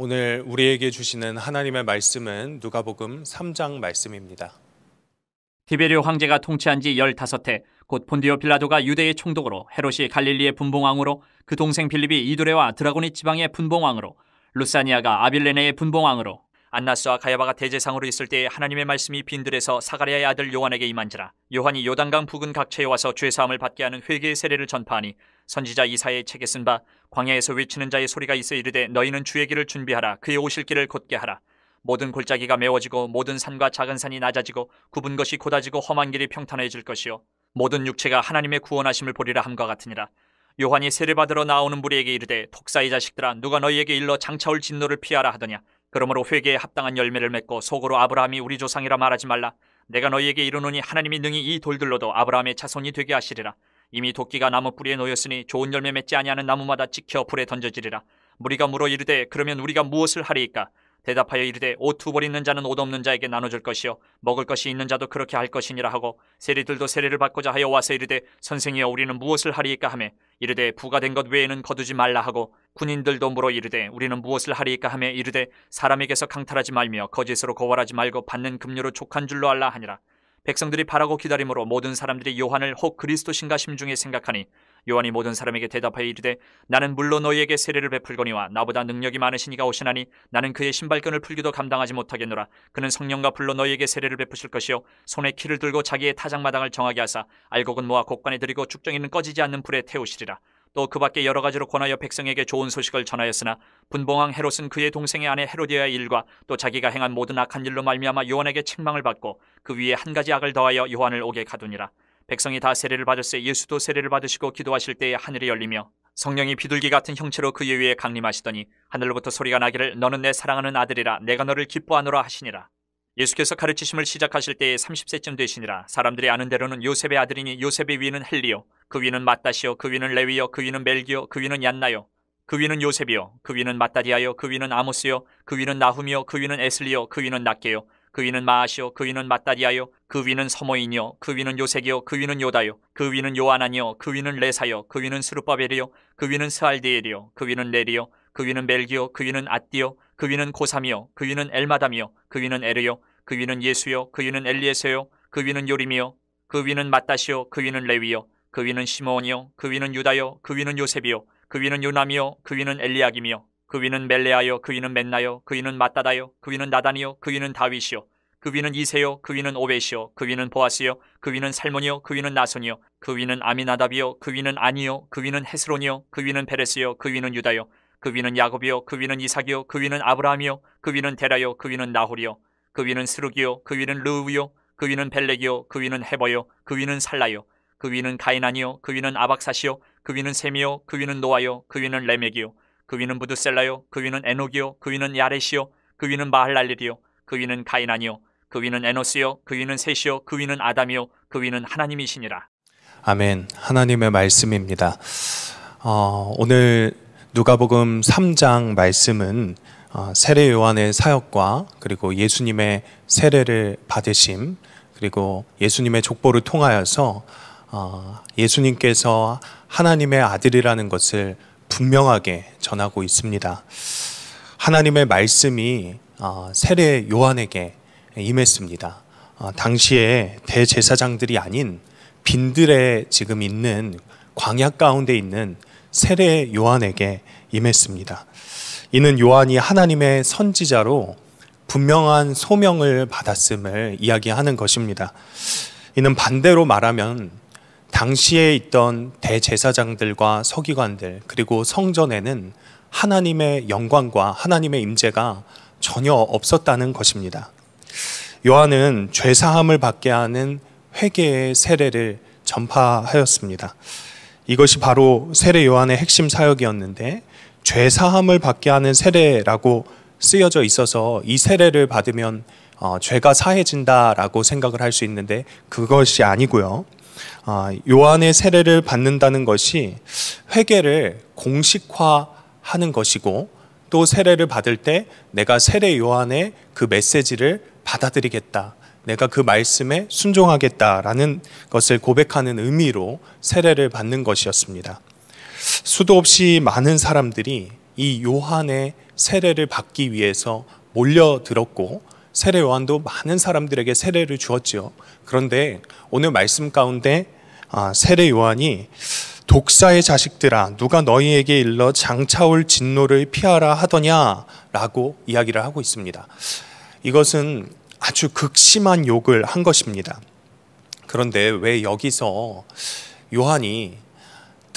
오늘 우리에게 주시는 하나님의 말씀은 누가복음 3장 말씀입니다. 티베리오 황제가 통치한 지 15해 곧 본디오 빌라도가 유대의 총독으로 헤롯이 갈릴리의 분봉왕으로 그 동생 빌립이 이두레와 드라곤이 지방의 분봉왕으로 루사니아가 아빌레네의 분봉왕으로 안나스와 가야바가 대제상으로 있을 때에 하나님의 말씀이 빈들에서 사가랴의 아들 요한에게 임한지라 요한이 요단강 부근 각처에 와서 죄사함을 받게 하는 회개의 세례를 전파하니 선지자 이사의 책에 쓴 바 광야에서 외치는 자의 소리가 있어 이르되 너희는 주의 길을 준비하라 그의 오실 길을 곧게 하라 모든 골짜기가 메워지고 모든 산과 작은 산이 낮아지고 굽은 것이 고다지고 험한 길이 평탄해질 것이요 모든 육체가 하나님의 구원하심을 보리라 함과 같으니라 요한이 세례받으러 나오는 무리에게 이르되 독사의 자식들아 누가 너희에게 일러 장차올 진노를 피하라 하더냐 그러므로 회개에 합당한 열매를 맺고 속으로 아브라함이 우리 조상이라 말하지 말라. 내가 너희에게 이르노니 하나님이 능히 이 돌들로도 아브라함의 자손이 되게 하시리라. 이미 도끼가 나무 뿌리에 놓였으니 좋은 열매 맺지 아니하는 나무마다 찍혀 불에 던져지리라. 무리가 물어 이르되 그러면 우리가 무엇을 하리이까? 대답하여 이르되 오투벌 있는 자는 옷 없는 자에게 나눠줄 것이요 먹을 것이 있는 자도 그렇게 할 것이니라 하고 세리들도 세례를 받고자 하여 와서 이르되 선생이여 우리는 무엇을 하리이까 하매 이르되 부가 된 것 외에는 거두지 말라 하고 군인들도 물어 이르되 우리는 무엇을 하리이까 하며 이르되 사람에게서 강탈하지 말며 거짓으로 거월하지 말고 받는 급료로 족한 줄로 알라 하니라. 백성들이 바라고 기다림으로 모든 사람들이 요한을 혹 그리스도신가 심중에 생각하니 요한이 모든 사람에게 대답하여 이르되 나는 물론 너희에게 세례를 베풀거니와 나보다 능력이 많으시니가 오시나니 나는 그의 신발끈을 풀기도 감당하지 못하겠노라 그는 성령과 불로 너희에게 세례를 베푸실 것이요 손에 키를 들고 자기의 타장마당을 정하게 하사 알곡은 모아 곡간에 들이고 축정이는 꺼지지 않는 불에 태우시리라 또그 밖에 여러 가지로 권하여 백성에게 좋은 소식을 전하였으나 분봉왕 헤롯은 그의 동생의 아내 헤로디아의 일과 또 자기가 행한 모든 악한 일로 말미암아 요한에게 책망을 받고 그 위에 한 가지 악을 더하여 요한을 옥에 가두니라 백성이 다 세례를 받았세 예수도 세례를 받으시고 기도하실 때에 하늘이 열리며 성령이 비둘기 같은 형체로 그의 위에 강림하시더니 하늘로부터 소리가 나기를 너는 내 사랑하는 아들이라 내가 너를 기뻐하노라 하시니라 예수께서 가르치심을 시작하실 때에 30세쯤 되시니라 사람들이 아는 대로는 요셉의 아들이니 요셉의 위는 헬리요 그 위는 마따시요 그 위는 레위요 그 위는 멜기요 그 위는 얀나요 그 위는 요셉이요 그 위는 마따디아요 그 위는 아모스요 그 위는 나훔이요 그 위는 에슬리요 그 위는 낫게요 그 위는 마아시요 그 위는 마따디아요 그 위는 서모인이요 그 위는 요색이요 그 위는 요다요 그 위는 요아나니요 그 위는 레사요 그 위는 스루바벨이요 그 위는 스알디엘이요 그 위는 레리요 그 위는 멜기요 그 위는 아띠요 그 위는 고삼이요 그 위는 엘마담이요 그 위는 에르요 그 위는 예수요 그 위는 엘리에세요 그 위는 요림이요 그 위는 마따시요 그 위는 레위요 그 위는 시몬이요 그 위는 유다요 그 위는 요셉이요 그 위는 요남이요 그 위는 엘리야김이요 그 위는 멜레아요 그 위는 맨나요 그 위는 마따다요 그 위는 나단이요 그 위는 다윗이요 그 위는 이세요 그 위는 오베시요그 위는 보아스요 그 위는 살몬이요 그 위는 나손이요 그 위는 아미나답이요 그 위는 아니요 그 위는 헤스론이요 그 위는 베레스요 그 위는 유다요 그 위는 야곱이요 그 위는 이삭이요 그 위는 아브라함이요 그 위는 데라요 그 위는 나홀이요 그 위는 스루기요 그 위는 르우요 그 위는 벨렉이요 그 위는 헤버요 그 위는 살라요 그 위는 가이나니요 그 위는 아박사시요 그 위는 세미요 그 위는 노아요 그 위는 레멕이요 그 위는 부두셀라요 그 위는 에녹이요 그 위는 야레시요 그 위는 마할랄리디요 그 위는 가이나니요 그 위는 에노스요 그 위는 셋이요 그 위는 아담이요 그 위는 하나님이시니라 아멘 하나님의 말씀입니다 어, 오늘 누가복음 3장 말씀은 어, 세례 요한의 사역과 그리고 예수님의 세례를 받으심 그리고 예수님의 족보를 통하여서 어, 예수님께서 하나님의 아들이라는 것을 분명하게 전하고 있습니다. 하나님의 말씀이 어, 세례 요한에게 임했습니다. 당시에 대제사장들이 아닌 빈들에 지금 있는 광야 가운데 있는 세례 요한에게 임했습니다. 이는 요한이 하나님의 선지자로 분명한 소명을 받았음을 이야기하는 것입니다. 이는 반대로 말하면 당시에 있던 대제사장들과 서기관들 그리고 성전에는 하나님의 영광과 하나님의 임재가 전혀 없었다는 것입니다. 요한은 죄 사함을 받게 하는 회개의 세례를 전파하였습니다. 이것이 바로 세례 요한의 핵심 사역이었는데 죄 사함을 받게 하는 세례라고 쓰여져 있어서 이 세례를 받으면 어, 죄가 사해진다라고 생각을 할 수 있는데 그것이 아니고요. 어, 요한의 세례를 받는다는 것이 회개를 공식화하는 것이고 또 세례를 받을 때 내가 세례 요한의 그 메시지를 받아들이겠다. 내가 그 말씀에 순종하겠다라는 것을 고백하는 의미로 세례를 받는 것이었습니다. 수도 없이 많은 사람들이 이 요한의 세례를 받기 위해서 몰려들었고 세례 요한도 많은 사람들에게 세례를 주었지요. 그런데 오늘 말씀 가운데 아, 세례 요한이 독사의 자식들아 누가 너희에게 일러 장차올 진노를 피하라 하더냐라고 이야기를 하고 있습니다. 이것은 아주 극심한 욕을 한 것입니다. 그런데 왜 여기서 요한이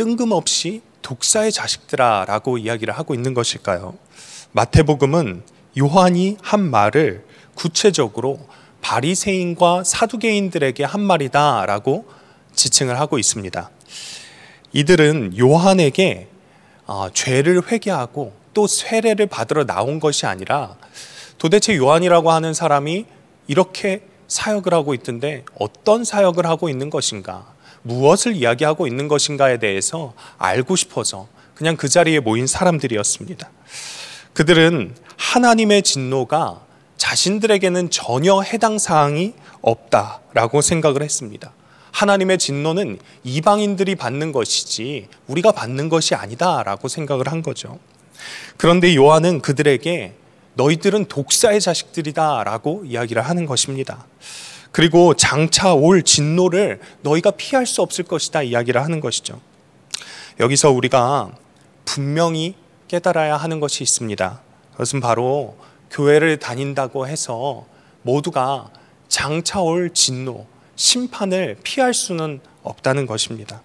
뜬금없이 독사의 자식들아라고 이야기를 하고 있는 것일까요? 마태복음은 요한이 한 말을 구체적으로 바리새인과 사두개인들에게 한 말이다라고 지칭을 하고 있습니다. 이들은 요한에게 아, 죄를 회개하고 또 세례를 받으러 나온 것이 아니라 도대체 요한이라고 하는 사람이 이렇게 사역을 하고 있던데 어떤 사역을 하고 있는 것인가? 무엇을 이야기하고 있는 것인가에 대해서 알고 싶어서 그냥 그 자리에 모인 사람들이었습니다. 그들은 하나님의 진노가 자신들에게는 전혀 해당 사항이 없다라고 생각을 했습니다. 하나님의 진노는 이방인들이 받는 것이지 우리가 받는 것이 아니다라고 생각을 한 거죠. 그런데 요한은 그들에게 너희들은 독사의 자식들이다라고 이야기를 하는 것입니다. 그리고 장차 올 진노를 너희가 피할 수 없을 것이다 이야기를 하는 것이죠. 여기서 우리가 분명히 깨달아야 하는 것이 있습니다. 그것은 바로 교회를 다닌다고 해서 모두가 장차 올 진노, 심판을 피할 수는 없다는 것입니다.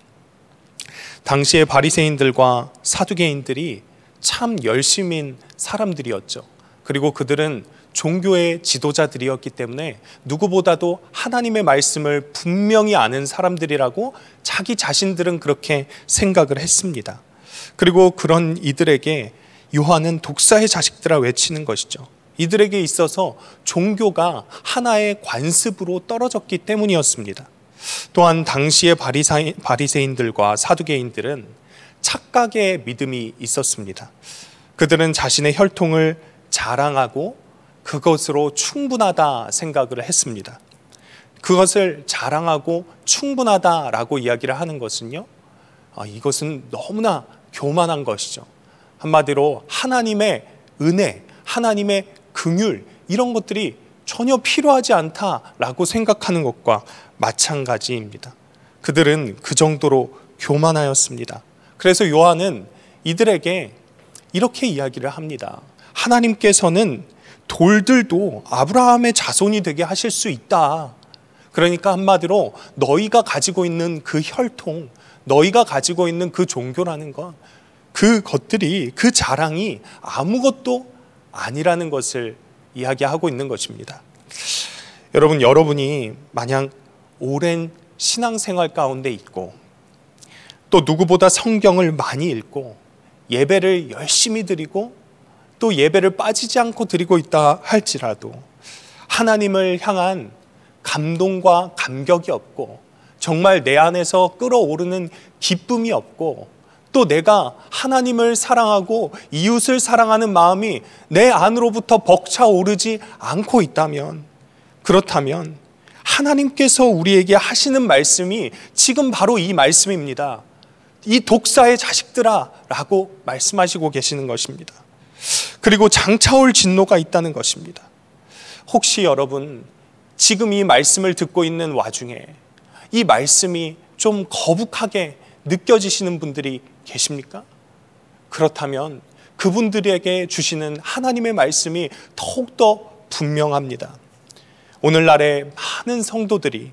당시의 바리새인들과 사두개인들이 참 열심인 사람들이었죠. 그리고 그들은 종교의 지도자들이었기 때문에 누구보다도 하나님의 말씀을 분명히 아는 사람들이라고 자기 자신들은 그렇게 생각을 했습니다. 그리고 그런 이들에게 요한은 독사의 자식들아 외치는 것이죠. 이들에게 있어서 종교가 하나의 관습으로 떨어졌기 때문이었습니다. 또한 당시의 바리새인들과 사두개인들은 착각의 믿음이 있었습니다. 그들은 자신의 혈통을 자랑하고 그것으로 충분하다 생각을 했습니다. 그것을 자랑하고 충분하다라고 이야기를 하는 것은요. 아, 이것은 너무나 교만한 것이죠. 한마디로 하나님의 은혜, 하나님의 긍휼 이런 것들이 전혀 필요하지 않다라고 생각하는 것과 마찬가지입니다. 그들은 그 정도로 교만하였습니다. 그래서 요한은 이들에게 이렇게 이야기를 합니다. 하나님께서는 돌들도 아브라함의 자손이 되게 하실 수 있다. 그러니까 한마디로 너희가 가지고 있는 그 혈통, 너희가 가지고 있는 그 종교라는 것, 그 것들이, 그 자랑이 아무것도 아니라는 것을 이야기하고 있는 것입니다. 여러분, 여러분이 마냥 오랜 신앙생활 가운데 있고 또 누구보다 성경을 많이 읽고 예배를 열심히 드리고 또 예배를 빠지지 않고 드리고 있다 할지라도 하나님을 향한 감동과 감격이 없고 정말 내 안에서 끌어오르는 기쁨이 없고 또 내가 하나님을 사랑하고 이웃을 사랑하는 마음이 내 안으로부터 벅차오르지 않고 있다면 그렇다면 하나님께서 우리에게 하시는 말씀이 지금 바로 이 말씀입니다. 이 독사의 자식들아 라고 말씀하시고 계시는 것입니다. 그리고 장차올 진노가 있다는 것입니다. 혹시 여러분 지금 이 말씀을 듣고 있는 와중에 이 말씀이 좀 거북하게 느껴지시는 분들이 계십니까? 그렇다면 그분들에게 주시는 하나님의 말씀이 더욱더 분명합니다. 오늘날의 많은 성도들이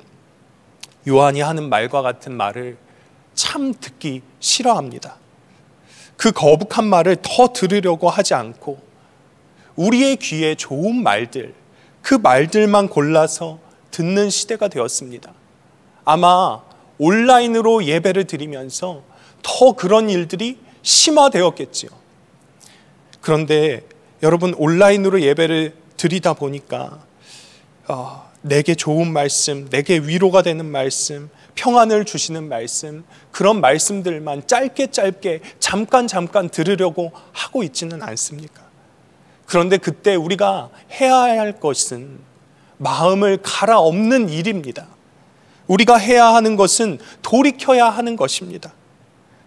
요한이 하는 말과 같은 말을 참 듣기 싫어합니다. 그 거북한 말을 더 들으려고 하지 않고 우리의 귀에 좋은 말들, 그 말들만 골라서 듣는 시대가 되었습니다. 아마 온라인으로 예배를 드리면서 더 그런 일들이 심화되었겠지요. 그런데 여러분 온라인으로 예배를 드리다 보니까 어, 내게 좋은 말씀, 내게 위로가 되는 말씀, 평안을 주시는 말씀, 그런 말씀들만 짧게 짧게 잠깐 잠깐 들으려고 하고 있지는 않습니까? 그런데 그때 우리가 해야 할 것은 마음을 갈아엎는 일입니다. 우리가 해야 하는 것은 돌이켜야 하는 것입니다.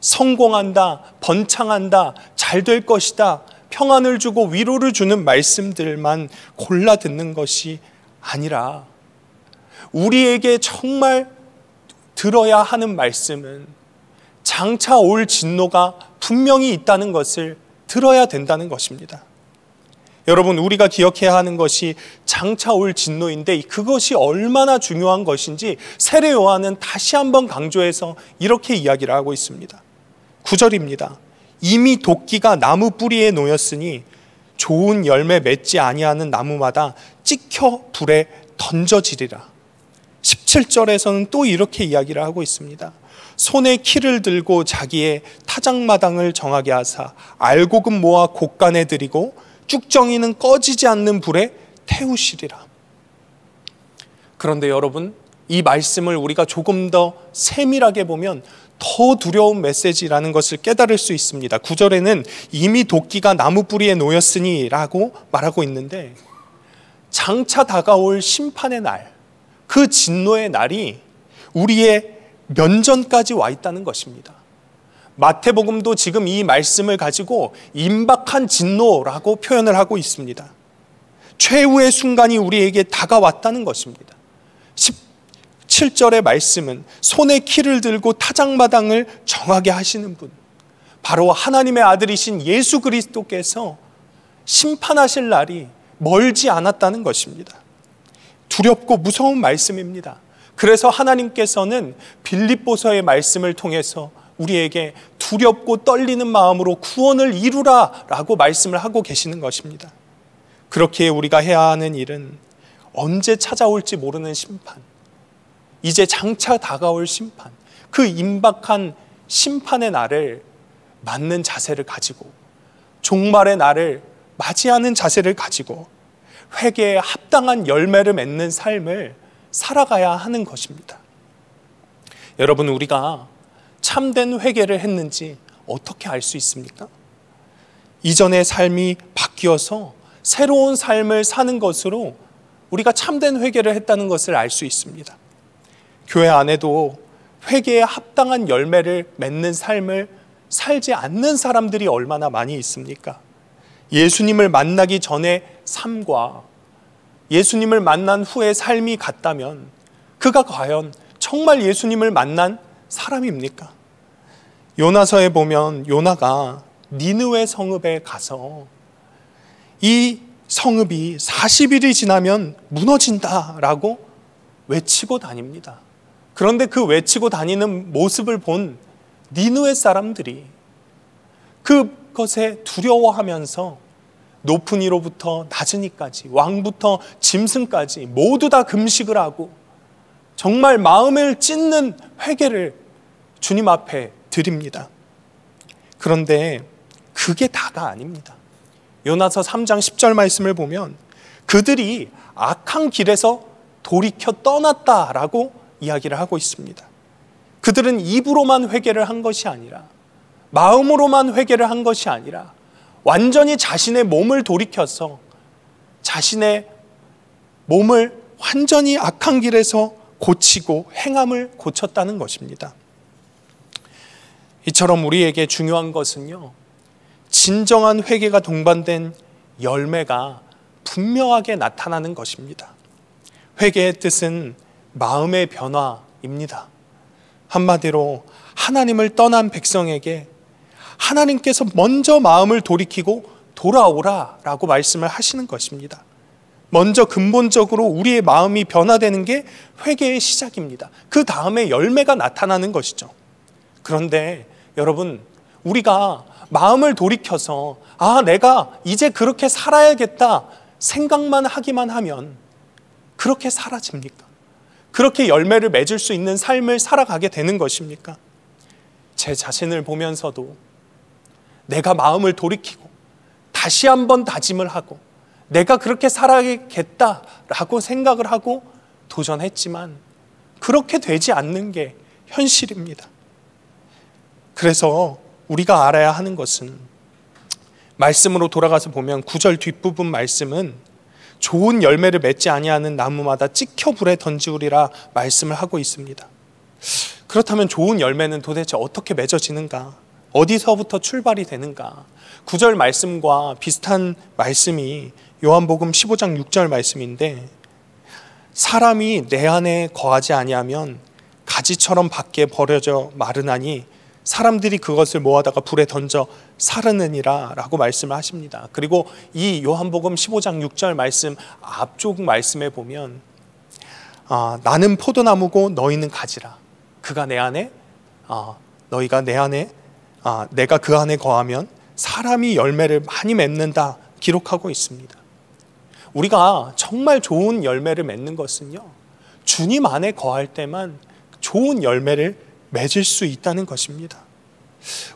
성공한다, 번창한다, 잘 될 것이다, 평안을 주고 위로를 주는 말씀들만 골라 듣는 것이 아니라 우리에게 정말 들어야 하는 말씀은 장차 올 진노가 분명히 있다는 것을 들어야 된다는 것입니다. 여러분, 우리가 기억해야 하는 것이 장차 올 진노인데 그것이 얼마나 중요한 것인지 세례 요한은 다시 한번 강조해서 이렇게 이야기를 하고 있습니다. 9절입니다. 이미 도끼가 나무 뿌리에 놓였으니 좋은 열매 맺지 아니하는 나무마다 찍혀 불에 던져지리라. 17절에서는 또 이렇게 이야기를 하고 있습니다. 손에 키를 들고 자기의 타작마당을 정하게 하사 알곡은 모아 곡간에 들이고 쭉정이는 꺼지지 않는 불에 태우시리라. 그런데 여러분 이 말씀을 우리가 조금 더 세밀하게 보면 더 두려운 메시지라는 것을 깨달을 수 있습니다. 9절에는 이미 도끼가 나무 뿌리에 놓였으니라고 말하고 있는데 장차 다가올 심판의 날그 진노의 날이 우리의 면전까지 와 있다는 것입니다. 마태복음도 지금 이 말씀을 가지고 임박한 진노라고 표현을 하고 있습니다. 최후의 순간이 우리에게 다가왔다는 것입니다. 17절의 말씀은 손에 키를 들고 타장마당을 정하게 하시는 분. 바로 하나님의 아들이신 예수 그리스도께서 심판하실 날이 멀지 않았다는 것입니다. 두렵고 무서운 말씀입니다. 그래서 하나님께서는 빌립보서의 말씀을 통해서 우리에게 두렵고 떨리는 마음으로 구원을 이루라 라고 말씀을 하고 계시는 것입니다. 그렇게 우리가 해야 하는 일은 언제 찾아올지 모르는 심판, 이제 장차 다가올 심판, 그 임박한 심판의 날을 맞는 자세를 가지고, 종말의 날을 맞이하는 자세를 가지고 회개에 합당한 열매를 맺는 삶을 살아가야 하는 것입니다. 여러분 우리가 참된 회개를 했는지 어떻게 알 수 있습니까? 이전의 삶이 바뀌어서 새로운 삶을 사는 것으로 우리가 참된 회개를 했다는 것을 알 수 있습니다. 교회 안에도 회개에 합당한 열매를 맺는 삶을 살지 않는 사람들이 얼마나 많이 있습니까? 예수님을 만나기 전에 삶과 예수님을 만난 후의 삶이 같다면 그가 과연 정말 예수님을 만난 사람입니까? 요나서에 보면 요나가 니느웨 성읍에 가서 이 성읍이 40일이 지나면 무너진다라고 외치고 다닙니다. 그런데 그 외치고 다니는 모습을 본 니누의 사람들이 그것에 두려워하면서 높은 이로부터 낮은 이까지 왕부터 짐승까지 모두 다 금식을 하고 정말 마음을 찢는 회개를 주님 앞에 드립니다. 그런데 그게 다가 아닙니다. 요나서 3장 10절 말씀을 보면 그들이 악한 길에서 돌이켜 떠났다라고 이야기를 하고 있습니다. 그들은 입으로만 회개를 한 것이 아니라 마음으로만 회개를 한 것이 아니라 완전히 자신의 몸을 돌이켜서 자신의 몸을 완전히 악한 길에서 고치고 행함을 고쳤다는 것입니다. 이처럼 우리에게 중요한 것은요, 진정한 회개가 동반된 열매가 분명하게 나타나는 것입니다. 회개의 뜻은 마음의 변화입니다. 한마디로 하나님을 떠난 백성에게 하나님께서 먼저 마음을 돌이키고 돌아오라 라고 말씀을 하시는 것입니다. 먼저 근본적으로 우리의 마음이 변화되는 게 회개의 시작입니다. 그 다음에 열매가 나타나는 것이죠. 그런데 여러분, 우리가 마음을 돌이켜서, 아, 내가 이제 그렇게 살아야겠다 생각만 하기만 하면 그렇게 사라집니까? 그렇게 열매를 맺을 수 있는 삶을 살아가게 되는 것입니까? 제 자신을 보면서도 내가 마음을 돌이키고 다시 한번 다짐을 하고 내가 그렇게 살아야겠다라고 생각을 하고 도전했지만 그렇게 되지 않는 게 현실입니다. 그래서 우리가 알아야 하는 것은 말씀으로 돌아가서 보면 구절 뒷부분 말씀은 좋은 열매를 맺지 아니하는 나무마다 찍혀 불에 던지우리라 말씀을 하고 있습니다. 그렇다면 좋은 열매는 도대체 어떻게 맺어지는가? 어디서부터 출발이 되는가. 9절 말씀과 비슷한 말씀이 요한복음 15장 6절 말씀인데 사람이 내 안에 거하지 아니하면 가지처럼 밖에 버려져 마르나니 사람들이 그것을 모아다가 불에 던져 사르느니라라고 말씀을 하십니다. 그리고 이 요한복음 15장 6절 말씀 앞쪽 말씀에 보면 아, 나는 포도나무고 너희는 가지라. 그가 내 안에 아, 너희가 내 안에 아, 내가 그 안에 거하면 사람이 열매를 많이 맺는다 기록하고 있습니다. 우리가 정말 좋은 열매를 맺는 것은요. 주님 안에 거할 때만 좋은 열매를 맺을 수 있다는 것입니다.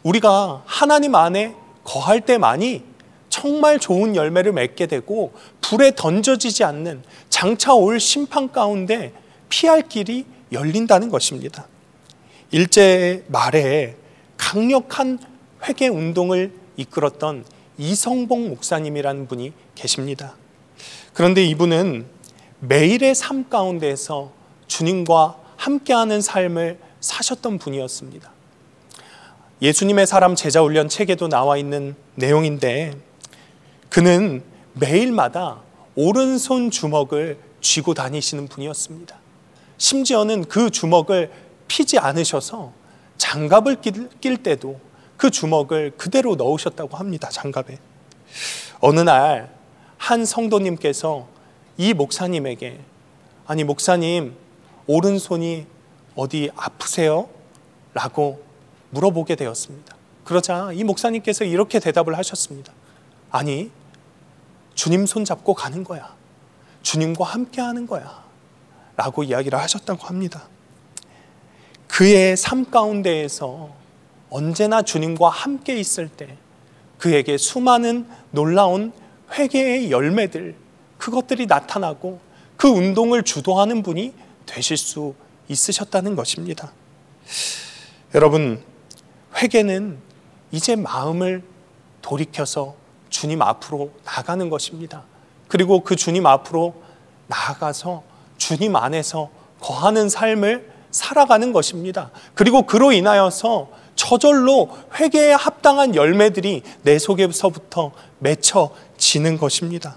우리가 하나님 안에 거할 때만이 정말 좋은 열매를 맺게 되고 불에 던져지지 않는 장차 올 심판 가운데 피할 길이 열린다는 것입니다. 일제 말에 강력한 회개 운동을 이끌었던 이성봉 목사님이라는 분이 계십니다. 그런데 이분은 매일의 삶 가운데에서 주님과 함께하는 삶을 사셨던 분이었습니다. 예수님의 사람 제자 훈련 책에도 나와 있는 내용인데 그는 매일마다 오른손 주먹을 쥐고 다니시는 분이었습니다. 심지어는 그 주먹을 피지 않으셔서 장갑을 낄, 때도 그 주먹을 그대로 넣으셨다고 합니다. 장갑에. 어느 날 한 성도님께서 이 목사님에게 아니 목사님 오른손이 어디 아프세요? 라고 물어보게 되었습니다. 그러자 이 목사님께서 이렇게 대답을 하셨습니다. 아니 주님 손잡고 가는 거야. 주님과 함께 하는 거야. 라고 이야기를 하셨다고 합니다. 그의 삶 가운데에서 언제나 주님과 함께 있을 때 그에게 수많은 놀라운 회개의 열매들, 그것들이 나타나고 그 운동을 주도하는 분이 되실 수 있으셨다는 것입니다. 여러분, 회개는 이제 마음을 돌이켜서 주님 앞으로 나가는 것입니다. 그리고 그 주님 앞으로 나아가서 주님 안에서 거하는 삶을 살아가는 것입니다. 그리고 그로 인하여서 저절로 회개에 합당한 열매들이 내 속에서부터 맺혀지는 것입니다.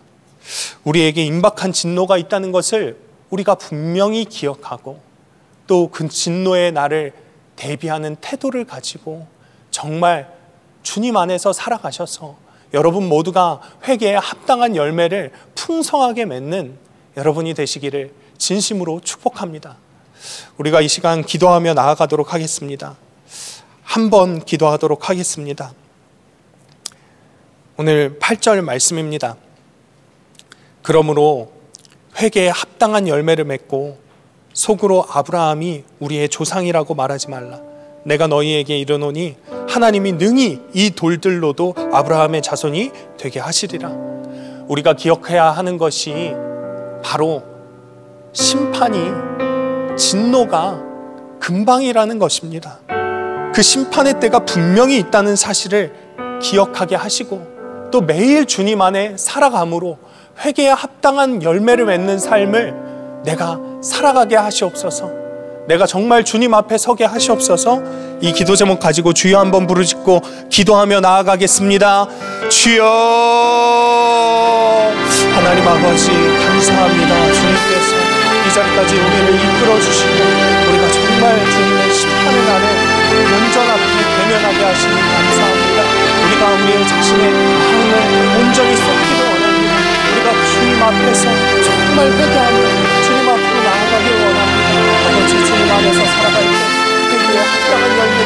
우리에게 임박한 진노가 있다는 것을 우리가 분명히 기억하고 또 그 진노의 나를 대비하는 태도를 가지고 정말 주님 안에서 살아가셔서 여러분 모두가 회개에 합당한 열매를 풍성하게 맺는 여러분이 되시기를 진심으로 축복합니다. 우리가 이 시간 기도하며 나아가도록 하겠습니다. 한 번 기도하도록 하겠습니다. 오늘 8절 말씀입니다. 그러므로 회개에 합당한 열매를 맺고 속으로 아브라함이 우리의 조상이라고 말하지 말라. 내가 너희에게 이르노니 하나님이 능히 이 돌들로도 아브라함의 자손이 되게 하시리라. 우리가 기억해야 하는 것이 바로 심판이 진노가 금방이라는 것입니다. 그 심판의 때가 분명히 있다는 사실을 기억하게 하시고 또 매일 주님 안에 살아감으로 회개에 합당한 열매를 맺는 삶을 내가 살아가게 하시옵소서. 내가 정말 주님 앞에 서게 하시옵소서. 이 기도 제목 가지고 주여 한번 부르짖고 기도하며 나아가겠습니다. 주여 하나님 아버지 감사합니다. 이끌어 주시고 우리가 정말 주님의 심판의 날에 온전 앞이 대면하게 하시니 감사합니다. 우리가 우리의 자신의 마음을 온전히 쏟기도 원합니다. 우리가 주님 앞에서 정말 회개하며 주님 앞으로 나아가길 원합니다. 아버지 주님 안에서 살아갈 때 회개의 그 합당한 열매